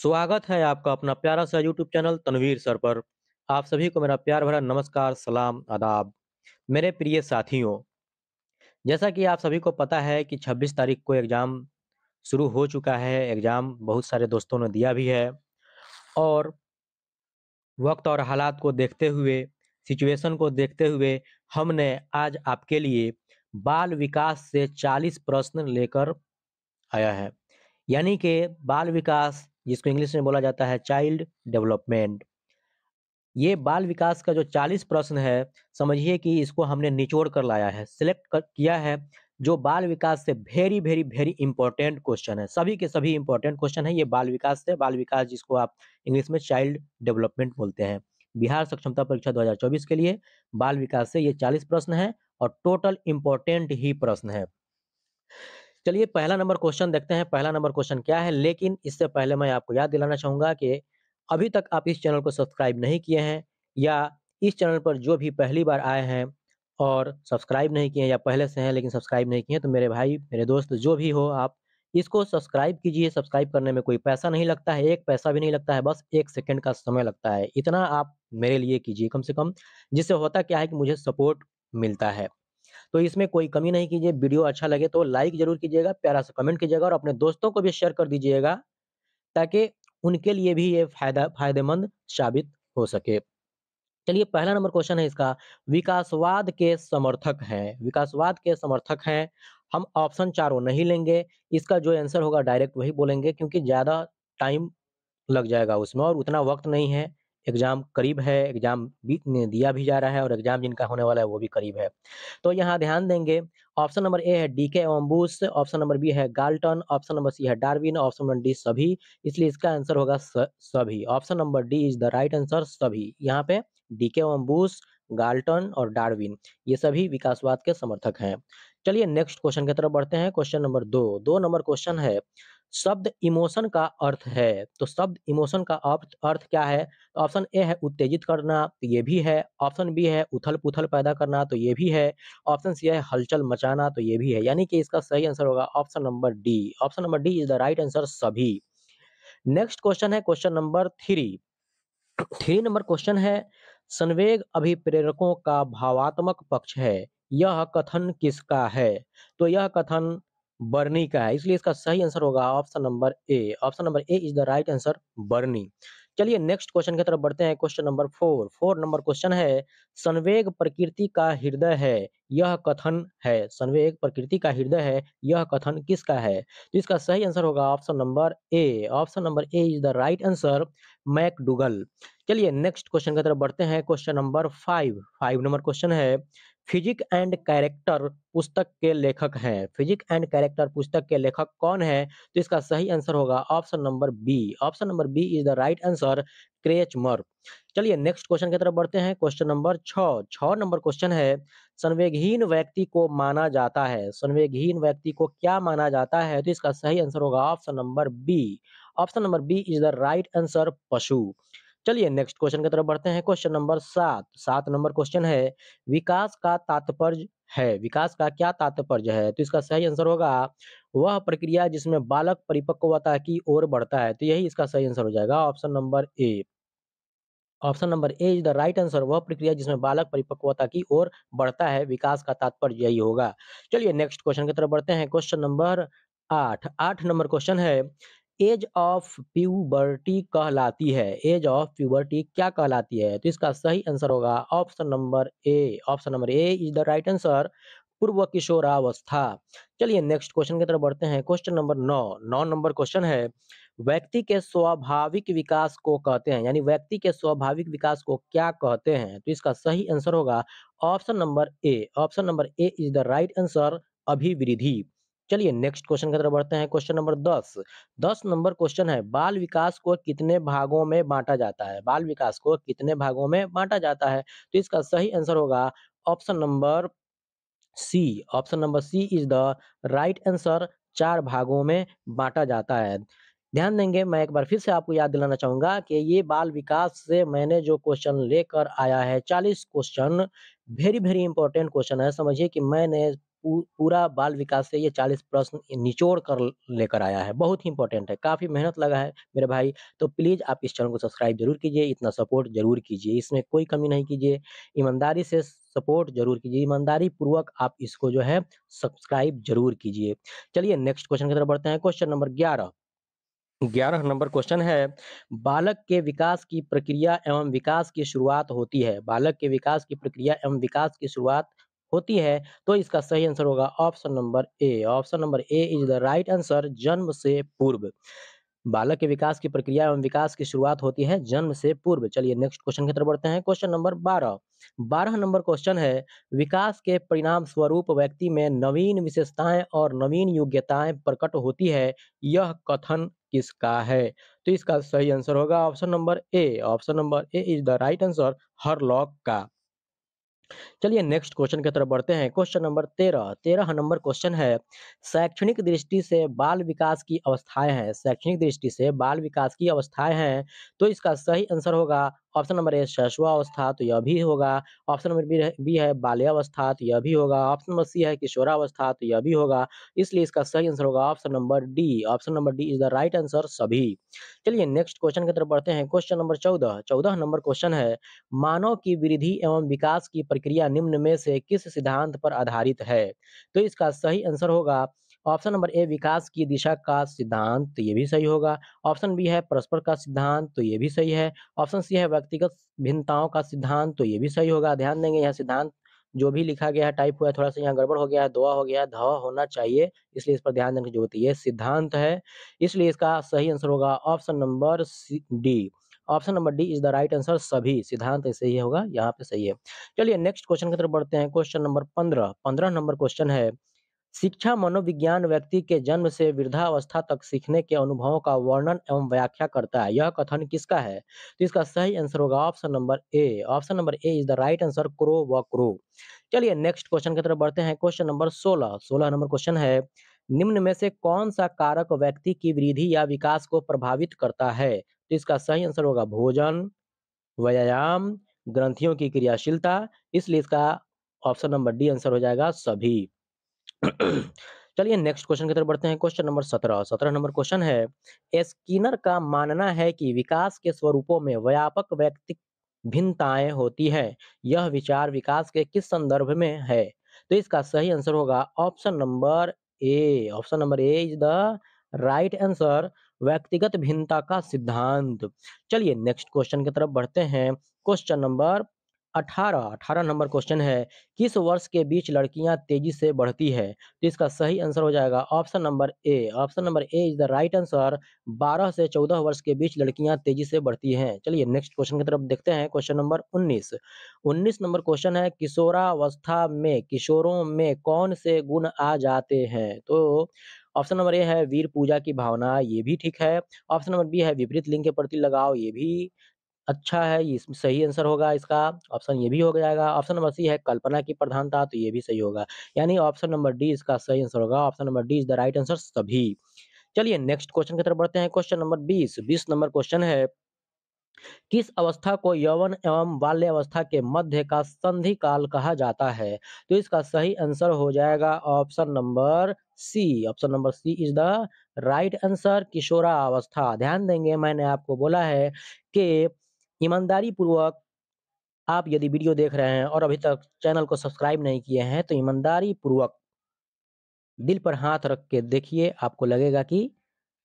स्वागत है आपका अपना प्यारा सा यूट्यूब चैनल तनवीर सर पर आप सभी को मेरा प्यार भरा नमस्कार सलाम आदाब मेरे प्रिय साथियों जैसा कि आप सभी को पता है कि 26 तारीख को एग्ज़ाम शुरू हो चुका है एग्ज़ाम बहुत सारे दोस्तों ने दिया भी है और वक्त और हालात को देखते हुए सिचुएशन को देखते हुए हमने आज आपके लिए बाल विकास से 40 प्रश्न लेकर आया है यानी कि बाल विकास जिसको इंग्लिश में बोला जाता है चाइल्ड डेवलपमेंट ये बाल विकास का जो 40 प्रश्न है समझिए कि इसको हमने निचोड़ कर लाया है सिलेक्ट किया है जो बाल विकास से very very very important question है सभी के सभी इंपॉर्टेंट क्वेश्चन है ये बाल विकास से बाल विकास जिसको आप इंग्लिश में चाइल्ड डेवलपमेंट बोलते हैं बिहार सक्षमता परीक्षा 2024 के लिए बाल विकास से ये 40 प्रश्न है और टोटल इंपॉर्टेंट ही प्रश्न है चलिए पहला नंबर क्वेश्चन देखते हैं पहला नंबर क्वेश्चन क्या है लेकिन इससे पहले मैं आपको याद दिलाना चाहूंगा कि अभी तक आप इस चैनल को सब्सक्राइब नहीं किए हैं या इस चैनल पर जो भी पहली बार आए हैं और सब्सक्राइब नहीं किए या पहले से हैं लेकिन सब्सक्राइब नहीं किए हैं तो मेरे भाई मेरे दोस्त जो भी हो आप इसको सब्सक्राइब कीजिए सब्सक्राइब करने में कोई पैसा नहीं लगता है एक पैसा भी नहीं लगता है बस एक सेकंड का समय लगता है इतना आप मेरे लिए कीजिए कम से कम जिससे होता क्या है कि मुझे सपोर्ट मिलता है तो इसमें कोई कमी नहीं कीजिए वीडियो अच्छा लगे तो लाइक जरूर कीजिएगा प्यारा सा कमेंट कीजिएगा और अपने दोस्तों को भी शेयर कर दीजिएगा ताकि उनके लिए भी ये फायदा फायदेमंद साबित हो सके चलिए पहला नंबर क्वेश्चन है इसका विकासवाद के समर्थक हैं विकासवाद के समर्थक हैं हम ऑप्शन चारों नहीं लेंगे इसका जो आंसर होगा डायरेक्ट वही बोलेंगे क्योंकि ज़्यादा टाइम लग जाएगा उसमें और उतना वक्त नहीं है एग्जाम करीब है एग्जाम दिया भी जा रहा है और एग्जाम जिनका होने वाला है वो भी करीब है तो यहाँ ध्यान देंगे ऑप्शन नंबर ए है डी के ऑप्शन नंबर बी है गाल्टन ऑप्शन नंबर सी है डार्विन ऑप्शन नंबर डी सभी इसलिए इसका आंसर होगा सभी option number D is the right answer सभी यहाँ पे डी के गाल्टन और डार्विन ये सभी विकासवाद के समर्थक हैं चलिए नेक्स्ट क्वेश्चन की तरफ बढ़ते हैं क्वेश्चन नंबर दो दो नंबर क्वेश्चन है शब्द इमोशन का अर्थ है तो शब्द इमोशन का अर्थ अर्थ क्या है तो ऑप्शन ए है उत्तेजित करना तो ये भी है ऑप्शन बी है उथल पुथल पैदा करना तो ये भी है ऑप्शन सी है हलचल मचाना तो ये भी है यानी कि इसका सही आंसर होगा option number D option number D is the right answer सभी नेक्स्ट क्वेश्चन है question number three three number question है संवेग अभिप्रेरकों का भावात्मक पक्ष है यह कथन किसका है तो यह कथन बर्नी का है इसलिए इसका सही आंसर होगा option number A option number A is the right answer बर्नी चलिए नेक्स्ट क्वेश्चन की तरफ बढ़ते हैं question number four four number question है संवेग प्रकृति का हृदय है यह कथन है संवेग प्रकृति का हृदय है यह कथन किसका है तो इसका सही आंसर होगा option number A option number A is the right answer McDougall चलिए नेक्स्ट क्वेश्चन की तरफ बढ़ते हैं question number five five number question है फिजिक एंड कैरेक्टर पुस्तक के लेखक हैं फिजिक एंड कैरेक्टर पुस्तक के लेखक कौन है तो इसका सही आंसर होगा option number B option number B is the right answer Kretschmer चलिए नेक्स्ट क्वेश्चन की तरफ बढ़ते हैं क्वेश्चन नंबर छ छ नंबर क्वेश्चन है संवेगहीन व्यक्ति को माना जाता है संवेगहीन व्यक्ति को क्या माना जाता है तो इसका सही आंसर होगा option number B option number B is the right answer पशु चलिए नेक्स्ट क्वेश्चन की तरफ बढ़ते हैं क्वेश्चन नंबर सात सात नंबर क्वेश्चन है विकास का तात्पर्य है विकास का क्या तात्पर्य है तो इसका सही आंसर होगा वह प्रक्रिया जिसमें बालक परिपक्वता की ओर बढ़ता है तो यही इसका सही आंसर हो जाएगा option number A option number A is the right answer वह प्रक्रिया जिसमें बालक परिपक्वता की ओर बढ़ता है विकास का तात्पर्य यही होगा चलिए नेक्स्ट क्वेश्चन की तरफ बढ़ते हैं क्वेश्चन नंबर आठ आठ नंबर क्वेश्चन है एज ऑफ प्यूबर्टी कहलाती है एज ऑफ प्यूबर्टी क्या कहलाती है तो इसका सही आंसर होगा option number A option number A is the right answer पूर्व किशोरावस्था चलिए नेक्स्ट क्वेश्चन की तरफ बढ़ते हैं क्वेश्चन नंबर नौ नौ नंबर क्वेश्चन है व्यक्ति के स्वाभाविक विकास को कहते हैं यानी व्यक्ति के स्वाभाविक विकास को क्या कहते हैं तो इसका सही आंसर होगा option number A option number A is the right answer अभिवृद्धि चलिए नेक्स्ट क्वेश्चन की तरफ बढ़ते हैं क्वेश्चन नंबर दस दस नंबर क्वेश्चन है बाल विकास को कितने भागों में बांटा जाता है बाल विकास को कितने भागों में बांटा जाता है तो इसका सही आंसर होगा option number C option number C is the right answer चार भागों में बांटा जाता है ध्यान देंगे मैं एक बार फिर से आपको याद दिलाना चाहूंगा कि ये बाल विकास से मैंने जो क्वेश्चन लेकर आया है चालीस question very very important question है समझिए कि मैंने पूरा बाल विकास से ये चालीस प्रश्न निचोड़ कर लेकर आया है बहुत ही इंपॉर्टेंट है काफ़ी मेहनत लगा है मेरे भाई तो प्लीज़ आप इस चैनल को सब्सक्राइब जरूर कीजिए इतना सपोर्ट जरूर कीजिए इसमें कोई कमी नहीं कीजिए ईमानदारी से सपोर्ट जरूर कीजिए ईमानदारी पूर्वक आप इसको जो है सब्सक्राइब जरूर कीजिए चलिए नेक्स्ट क्वेश्चन की तरफ बढ़ते हैं क्वेश्चन नंबर ग्यारह ग्यारह नंबर क्वेश्चन है बालक के विकास की प्रक्रिया एवं विकास की शुरुआत होती है बालक के विकास की प्रक्रिया एवं विकास की शुरुआत होती है तो इसका सही आंसर होगा option number A option number A is the right answer जन्म से पूर्व बालक के विकास की प्रक्रिया एवं विकास की शुरुआत होती है जन्म से पूर्व चलिए नेक्स्ट क्वेश्चन की तरफ बढ़ते हैं क्वेश्चन नंबर बारह बारह नंबर क्वेश्चन है विकास के परिणाम स्वरूप व्यक्ति में नवीन विशेषताएं और नवीन योग्यताएं प्रकट होती है यह कथन किसका है तो इसका सही आंसर होगा option number A option number A is the right answer हर का चलिए नेक्स्ट क्वेश्चन की तरफ बढ़ते हैं क्वेश्चन नंबर तेरह तेरह नंबर क्वेश्चन है शैक्षणिक दृष्टि से बाल विकास की अवस्थाएं हैं शैक्षणिक दृष्टि से बाल विकास की अवस्थाएं हैं तो इसका सही आंसर होगा ऑप्शन नंबर ए शैशवावस्था तो यह भी होगा ऑप्शन नंबर बी है बाल्यावस्था तो यह भी होगा ऑप्शन नंबर सी है किशोरावस्था तो यह भी होगा इसलिए इसका सही आंसर होगा option number D option number D is the right answer सभी चलिए नेक्स्ट क्वेश्चन की तरफ बढ़ते हैं क्वेश्चन नंबर चौदह चौदह नंबर क्वेश्चन है मानव की वृद्धि एवं विकास की प्रक्रिया निम्न में से किस सिद्धांत पर आधारित है तो इसका सही आंसर होगा ऑप्शन नंबर ए विकास की दिशा का सिद्धांत तो ये भी सही होगा ऑप्शन बी है परस्पर का सिद्धांत तो ये भी सही है ऑप्शन सी है व्यक्तिगत भिन्नताओं का सिद्धांत तो ये भी सही होगा ध्यान देंगे यहाँ सिद्धांत जो भी लिखा गया है टाइप हुआ है थोड़ा सा यहाँ गड़बड़ हो गया है दुआ हो गया है ध होना चाहिए इसलिए इस पर ध्यान देने की जरूरत है सिद्धांत है इसलिए इसका सही आंसर होगा option number D option number D is the right answer सभी सिद्धांत ऐसे ही होगा यहाँ पे सही है चलिए नेक्स्ट क्वेश्चन की तरफ बढ़ते हैं क्वेश्चन नंबर पंद्रह पंद्रह नंबर क्वेश्चन है शिक्षा मनोविज्ञान व्यक्ति के जन्म से वृद्धावस्था तक सीखने के अनुभवों का वर्णन एवं व्याख्या करता है यह कथन किसका है तो इसका सही आंसर होगा option number A option number A is the right answer Crow व क्रो चलिए नेक्स्ट क्वेश्चन की तरफ बढ़ते हैं क्वेश्चन नंबर सोलह सोलह नंबर क्वेश्चन है निम्न में से कौन सा कारक व्यक्ति की वृद्धि या विकास को प्रभावित करता है तो इसका सही आंसर होगा भोजन व्यायाम ग्रंथियों की क्रियाशीलता इसलिए इसका ऑप्शन नंबर डी आंसर हो जाएगा सभी चलिए नेक्स्ट क्वेश्चन की तरफ बढ़ते हैं क्वेश्चन नंबर सत्रह सत्रह नंबर क्वेश्चन है एस्किनर का मानना है कि विकास के स्वरूपों में व्यापक व्यक्तिक भिन्नताएं होती है यह विचार विकास के किस संदर्भ में है तो इसका सही आंसर होगा option number A option number A is the right answer व्यक्तिगत भिन्नता का सिद्धांत चलिए नेक्स्ट क्वेश्चन की तरफ बढ़ते हैं क्वेश्चन नंबर अठारह अठारह नंबर क्वेश्चन है किस वर्ष के बीच लड़कियां तेजी से बढ़ती है तो इसका सही आंसर हो जाएगा option number A option number A is the right answer बारह से चौदह वर्ष के बीच लड़कियां तेजी से बढ़ती हैं चलिए नेक्स्ट क्वेश्चन की तरफ देखते हैं क्वेश्चन नंबर उन्नीस उन्नीस नंबर क्वेश्चन है किशोरावस्था में किशोरों में कौन से गुण आ जाते हैं तो ऑप्शन नंबर ए है वीर पूजा की भावना ये भी ठीक है ऑप्शन नंबर बी है विपरीत लिंग के प्रति लगाव ये भी अच्छा है इसमें सही आंसर होगा इसका ऑप्शन ये भी हो जाएगा ऑप्शन नंबर सी है कल्पना की प्रधानता तो ये भी सही होगा यानी ऑप्शन नंबर डी इसका सही आंसर होगा option number D is the right answer सभी चलिए नेक्स्ट क्वेश्चन की तरफ बढ़ते हैं क्वेश्चन नंबर बीस बीस नंबर क्वेश्चन है किस अवस्था को यौवन एवं बाल्य अवस्था के मध्य का संधि काल कहा जाता है तो इसका सही आंसर हो जाएगा option number C option number C is the right answer किशोरा अवस्था ध्यान देंगे मैंने आपको बोला है कि ईमानदारी पूर्वक आप यदि वीडियो देख रहे हैं और अभी तक चैनल को सब्सक्राइब नहीं किए हैं तो ईमानदारी पूर्वक दिल पर हाथ रख के देखिए आपको लगेगा कि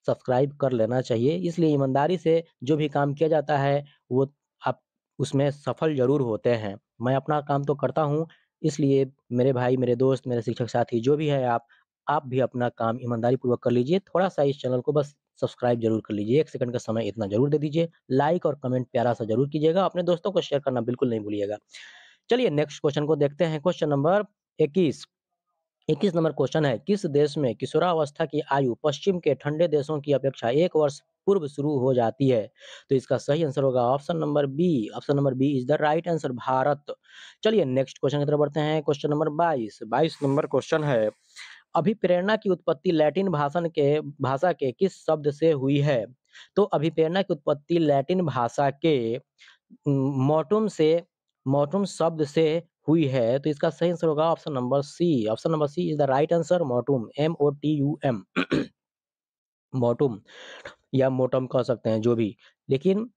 सब्सक्राइब कर लेना चाहिए इसलिए ईमानदारी से जो भी काम किया जाता है वो आप उसमें सफल ज़रूर होते हैं मैं अपना काम तो करता हूँ इसलिए मेरे भाई मेरे दोस्त मेरे शिक्षक साथी जो भी है आप आप भी अपना काम ईमानदारी पूर्वक कर लीजिए थोड़ा सा इस चैनल को बस सब्सक्राइब जरूर कर लीजिए एक सेकंड का समय इतना जरूर दे दीजिए लाइक और कमेंट प्यारा सा जरूर कीजिएगा अपने दोस्तों को शेयर करना बिल्कुल नहीं भूलिएगा चलिए नेक्स्ट क्वेश्चन को देखते हैं क्वेश्चन नंबर इक्कीस इक्कीस नंबर क्वेश्चन है किस देश में किशोरावस्था की आयु पश्चिम के ठंडे देशों की अपेक्षा एक वर्ष पूर्व शुरू हो जाती है तो इसका सही आंसर होगा option number B option number B is the right answer भारत चलिए नेक्स्ट क्वेश्चन की तरफ बढ़ते हैं क्वेश्चन नंबर बाईस बाईस नंबर क्वेश्चन है अभिप्रेरणा की उत्पत्ति लैटिन भाषण के भाषा के किस शब्द से हुई है तो अभिप्रेरणा की उत्पत्ति लैटिन भाषा के मोटुम से मोटुम शब्द से हुई है तो इसका सही आंसर होगा option number C option number C is the right answer motum M O T U M motum या मोटम कह सकते हैं जो भी लेकिन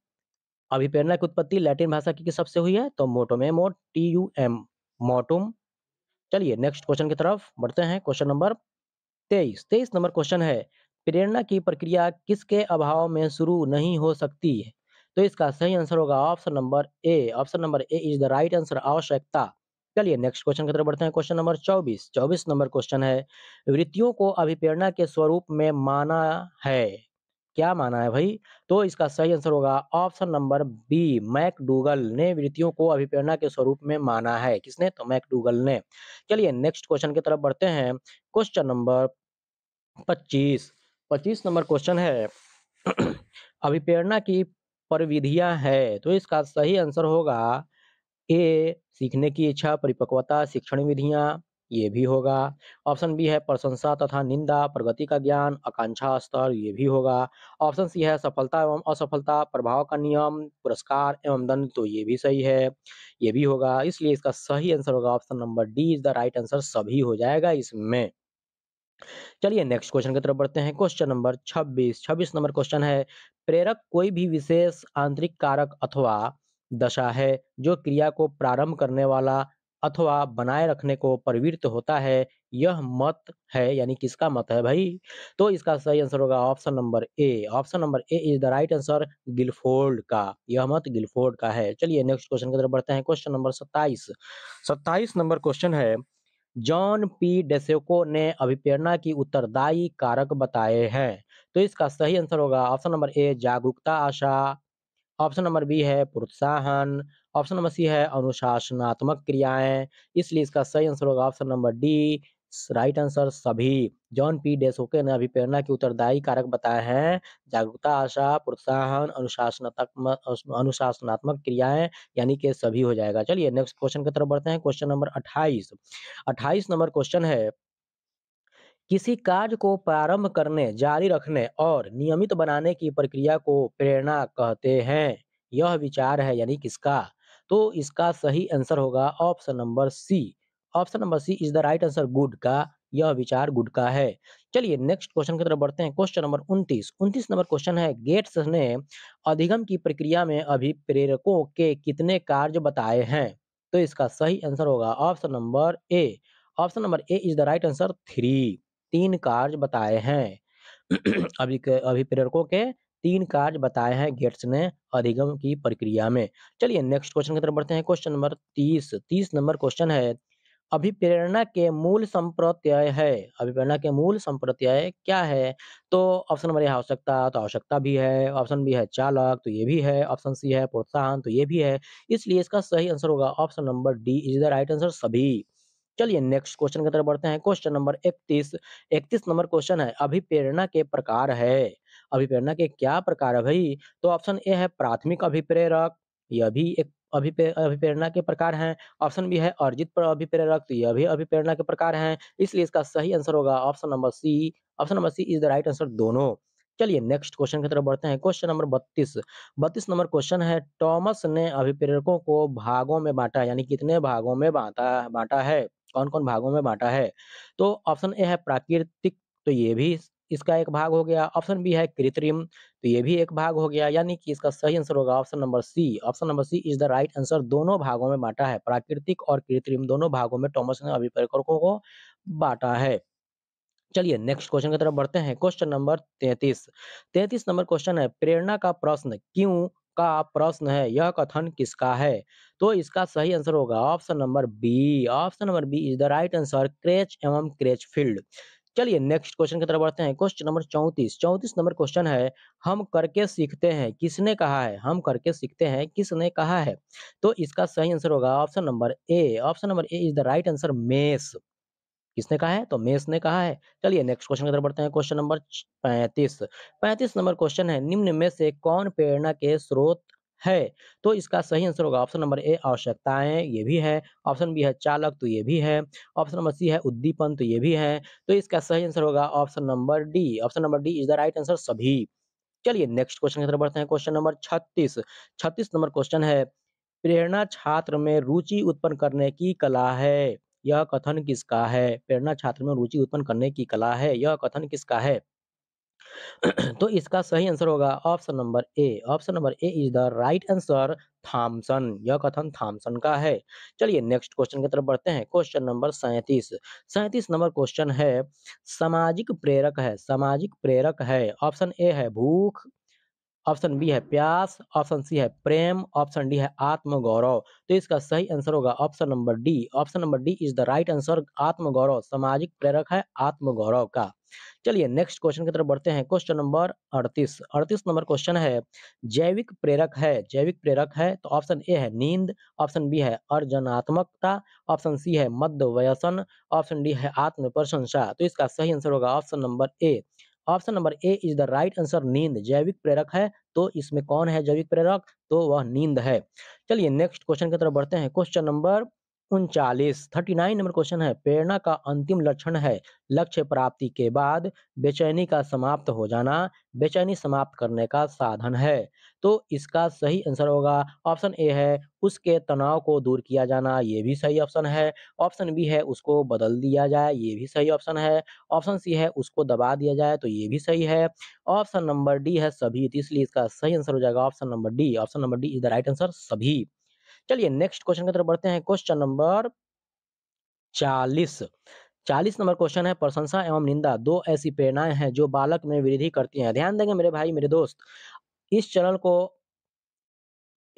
अभिप्रेरणा की उत्पत्ति लैटिन भाषा की किस शब्द से हुई है तो motum M O T U M motum चलिए नेक्स्ट क्वेश्चन की तरफ बढ़ते हैं क्वेश्चन नंबर तेईस तेईस नंबर क्वेश्चन है प्रेरणा की प्रक्रिया किसके अभाव में शुरू नहीं हो सकती है तो इसका सही आंसर होगा option number A option number A is the right answer आवश्यकता चलिए नेक्स्ट क्वेश्चन की तरफ बढ़ते हैं क्वेश्चन नंबर चौबीस चौबीस नंबर क्वेश्चन है वृत्तियों को अभिप्रेरणा के स्वरूप में माना है क्या माना है भाई तो इसका सही आंसर होगा ऑप्शन नंबर बी मैकडूगल ने वृत्तियों को अभिप्रेरणा के स्वरूप में माना है किसने तो मैकडूगल ने चलिए नेक्स्ट क्वेश्चन की तरफ बढ़ते हैं क्वेश्चन नंबर पच्चीस पच्चीस नंबर क्वेश्चन है अभिप्रेरणा की परविधियां है तो इसका सही आंसर होगा ए सीखने की इच्छा परिपक्वता शिक्षण विधियां ये भी होगा ऑप्शन बी है प्रशंसा तथा निंदा प्रगति का ज्ञान आकांक्षा स्तर ये भी होगा ऑप्शन सी है सफलता एवं असफलता प्रभाव का नियम पुरस्कार एवं दंड तो ये भी सही है ये भी होगा इसलिए इसका सही आंसर होगा option number D is the right answer सभी हो जाएगा इसमें चलिए नेक्स्ट क्वेश्चन की तरफ बढ़ते हैं क्वेश्चन नंबर 26 26 नंबर क्वेश्चन है प्रेरक कोई भी विशेष आंतरिक कारक अथवा दशा है जो क्रिया को प्रारंभ करने वाला अथवा बनाए रखने को प्रवृत्त होता है यह मत है यानी किसका मत है भाई तो इसका सही आंसर होगा option number A option number A is the right answer Guilford का यह मत गिलफोर्ड का है चलिए नेक्स्ट क्वेश्चन की तरफ बढ़ते हैं क्वेश्चन नंबर सत्ताईस सत्ताईस नंबर क्वेश्चन है जॉन पी डेसेको ने अभिप्रेरणा की उत्तरदायी कारक बताए हैं तो इसका सही आंसर होगा ऑप्शन नंबर ए जागरूकता आशा ऑप्शन नंबर बी है प्रोत्साहन ऑप्शन नंबर सी है अनुशासनात्मक क्रियाएं इसलिए इसका सही आंसर होगा option number D right answer सभी जॉन पी डेसोके ने अभिप्रेरणा के उत्तरदायी कारक बताए हैं जागरूकता आशा प्रोत्साहन अनुशासनात्मक अनुशासनात्मक क्रियाएं यानी कि सभी हो जाएगा चलिए नेक्स्ट क्वेश्चन की तरफ बढ़ते हैं क्वेश्चन नंबर 28 28 नंबर क्वेश्चन है किसी कार्य को प्रारंभ करने जारी रखने और नियमित बनाने की प्रक्रिया को प्रेरणा कहते हैं यह विचार है यानी किसका तो इसका सही आंसर होगा option number C option number C is the right answer Good का यह विचार गुड का है चलिए नेक्स्ट क्वेश्चन की तरफ बढ़ते हैं क्वेश्चन नंबर उनतीस उनतीस नंबर क्वेश्चन है गेट्स ने अधिगम की प्रक्रिया में अभिप्रेरकों के कितने कार्य बताए हैं तो इसका सही आंसर होगा option number A option number A is the right answer three तीन कार्य बताए हैं अभी अभिप्रेरकों के तीन कार्य बताए हैं गेट्स ने अधिगम की प्रक्रिया में चलिए नेक्स्ट क्वेश्चन की तरफ बढ़ते हैं क्वेश्चन नंबर तीस तीस नंबर क्वेश्चन है अभिप्रेरणा के मूल संप्रत्यय है अभिप्रेरणा के मूल संप्रत्यय क्या है तो ऑप्शन नंबर यहाँ आवश्यकता तो आवश्यकता भी है ऑप्शन बी है चालक तो ये भी है ऑप्शन सी है प्रोत्साहन तो ये भी है इसलिए इसका सही आंसर होगा option number D is the right answer सभी चलिए नेक्स्ट क्वेश्चन की तरफ बढ़ते हैं क्वेश्चन नंबर इकतीस इकतीस नंबर क्वेश्चन है अभिप्रेरणा के प्रकार है अभिप्रेरणा के क्या प्रकार है भाई तो ऑप्शन ए है प्राथमिक अभिप्रेरक यह भी एक अभिपे अभिप्रेरणा के प्रकार हैं ऑप्शन बी है अर्जित पर अभिप्रेरक तो यह भी अभिप्रेरणा के प्रकार हैं इसलिए इसका सही आंसर होगा option number C option number C is the right answer दोनों चलिए नेक्स्ट क्वेश्चन की तरफ बढ़ते हैं क्वेश्चन नंबर बत्तीस बत्तीस नंबर क्वेश्चन है टॉमस ने अभिप्रेरकों को भागों में बांटा यानी कितने भागों में बांटा बांटा है कौन कौन भागों में बांटा है तो ऑप्शन ए है प्राकृतिक तो ये भी इसका एक भाग हो गया ऑप्शन बी है कृत्रिम तो ये भी एक भाग हो गया यानी कि इसका सही आंसर होगा option number C option number C is the right answer दोनों भागों में बांटा है प्राकृतिक और कृत्रिम दोनों भागों में टॉमस ने अभिप्रेरकों को बांटा है चलिए नेक्स्ट क्वेश्चन की तरफ बढ़ते हैं क्वेश्चन नंबर तैतीस तैतीस नंबर क्वेश्चन है प्रेरणा का प्रश्न क्यों का प्रश्न है यह कथन किसका है तो इसका सही आंसर होगा option number B option number B is the right answer Krech एवं क्रेच फील्ड चलिए नेक्स्ट क्वेश्चन की तरफ बढ़ते हैं क्वेश्चन नंबर चौंतीस चौंतीस नंबर क्वेश्चन है हम करके सीखते हैं किसने कहा है हम करके सीखते हैं किसने कहा है तो इसका सही आंसर होगा option number A option number A is the right answer मेस किसने कहा है तो मेस ने कहा है चलिए नेक्स्ट क्वेश्चन की तरफ बढ़ते हैं क्वेश्चन नंबर पैंतीस पैंतीस नंबर क्वेश्चन है निम्न में से कौन प्रेरणा के स्रोत है तो इसका सही आंसर होगा ऑप्शन नंबर ए आवश्यकताएं ये भी है ऑप्शन बी है चालक तो ये भी है ऑप्शन नंबर सी है उद्दीपन तो ये भी है तो इसका सही आंसर होगा option number D option number D is the right answer सभी चलिए नेक्स्ट क्वेश्चन की तरफ बढ़ते हैं क्वेश्चन नंबर छत्तीस छत्तीस नंबर क्वेश्चन है प्रेरणा छात्र में रुचि उत्पन्न करने की कला है यह कथन किसका है प्रेरणा छात्र में रुचि उत्पन्न करने की कला है यह कथन किसका है तो इसका सही आंसर होगा option number A option number A is the right answer Thomson यह कथन थॉमसन का है चलिए नेक्स्ट क्वेश्चन की तरफ बढ़ते हैं क्वेश्चन नंबर सैंतीस सैंतीस नंबर क्वेश्चन है सामाजिक प्रेरक है सामाजिक प्रेरक है ऑप्शन ए है भूख ऑप्शन बी है प्यास ऑप्शन सी है प्रेम ऑप्शन डी है आत्मगौरव तो इसका सही आंसर होगा option number D option number D is the right answer आत्मगौरव सामाजिक प्रेरक है आत्मगौरव का चलिए नेक्स्ट क्वेश्चन की तरफ बढ़ते हैं क्वेश्चन नंबर 38 38 नंबर क्वेश्चन है जैविक प्रेरक है जैविक प्रेरक है तो ऑप्शन ए है नींद ऑप्शन बी है अर्जनात्मकता ऑप्शन सी है मध्य व्यसन ऑप्शन डी है आत्म प्रशंसा तो इसका सही आंसर होगा option number A option number A is the right answer नींद जैविक प्रेरक है तो इसमें कौन है जैविक प्रेरक तो वह नींद है चलिए नेक्स्ट क्वेश्चन की तरफ बढ़ते हैं क्वेश्चन नंबर उनचालीस थर्टी नाइन नंबर क्वेश्चन है प्रेरणा का अंतिम लक्षण है लक्ष्य प्राप्ति के बाद बेचैनी का समाप्त हो जाना बेचैनी समाप्त करने का साधन है तो इसका सही आंसर होगा ऑप्शन ए है उसके तनाव को दूर किया जाना ये भी सही ऑप्शन है ऑप्शन बी है उसको बदल दिया जाए ये भी सही ऑप्शन है ऑप्शन सी है उसको दबा दिया जाए तो ये भी सही है ऑप्शन नंबर डी है सभी तो इसलिए इसका सही आंसर हो जाएगा option number D option number D is the right answer सभी चलिए नेक्स्ट क्वेश्चन की तरफ बढ़ते हैं क्वेश्चन नंबर चालीस चालीस नंबर क्वेश्चन है प्रशंसा एवं निंदा दो ऐसी प्रेरणाएं हैं जो बालक में वृद्धि करती हैं ध्यान देंगे मेरे भाई मेरे दोस्त इस चैनल को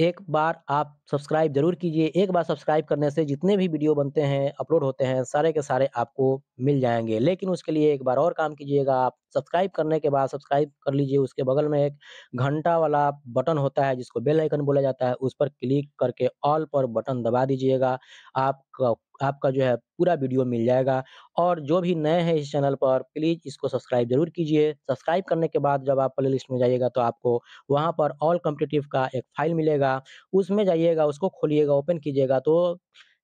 एक बार आप सब्सक्राइब जरूर कीजिए एक बार सब्सक्राइब करने से जितने भी वीडियो बनते हैं अपलोड होते हैं सारे के सारे आपको मिल जाएंगे लेकिन उसके लिए एक बार और काम कीजिएगा आप सब्सक्राइब करने के बाद सब्सक्राइब कर लीजिए उसके बगल में एक घंटा वाला बटन होता है जिसको बेल आइकन बोला जाता है उस पर क्लिक करके ऑल पर बटन दबा दीजिएगा आपका आपका जो है पूरा वीडियो मिल जाएगा और जो भी नए हैं इस चैनल पर प्लीज़ इसको सब्सक्राइब जरूर कीजिए सब्सक्राइब करने के बाद जब आप प्ले लिस्ट में जाइएगा तो आपको वहाँ पर ऑल कम्पिटिटिव का एक फाइल मिलेगा उसमें जाइएगा उसको खोलिएगा ओपन कीजिएगा तो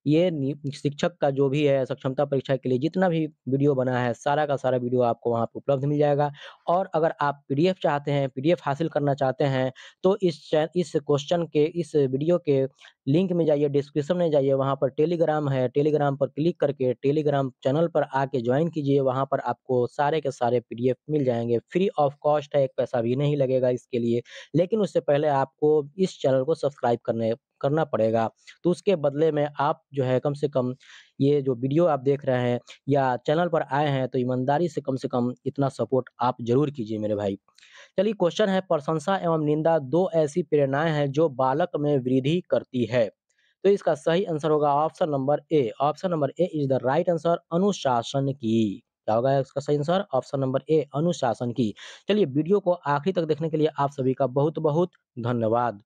ये शिक्षक का जो भी है सक्षमता परीक्षा के लिए जितना भी वीडियो बना है सारा का सारा वीडियो आपको वहाँ पर उपलब्ध मिल जाएगा और अगर आप पीडीएफ चाहते हैं पीडीएफ हासिल करना चाहते हैं तो इस इस क्वेश्चन के इस वीडियो के लिंक में जाइए डिस्क्रिप्शन में जाइए वहाँ पर टेलीग्राम है टेलीग्राम पर क्लिक करके टेलीग्राम चैनल पर आके ज्वाइन कीजिए वहाँ पर आपको सारे के सारे पीडीएफ मिल जाएंगे फ्री ऑफ कॉस्ट है एक पैसा भी नहीं लगेगा इसके लिए लेकिन उससे पहले आपको इस चैनल को सब्सक्राइब करने करना पड़ेगा तो उसके बदले में आप जो है कम से कम ये जो वीडियो आप देख रहे हैं या चैनल पर आए हैं तो ईमानदारी से कम से कम इतना सपोर्ट आप जरूर कीजिए मेरे भाई चलिए क्वेश्चन है प्रशंसा एवं निंदा दो ऐसी प्रेरणाएं हैं जो बालक में वृद्धि करती है तो इसका सही आंसर होगा option number A option number A is the right answer अनुशासन की क्या होगा इसका सही आंसर ऑप्शन नंबर ए अनुशासन की चलिए वीडियो को आखिरी तक देखने के लिए आप सभी का बहुत बहुत धन्यवाद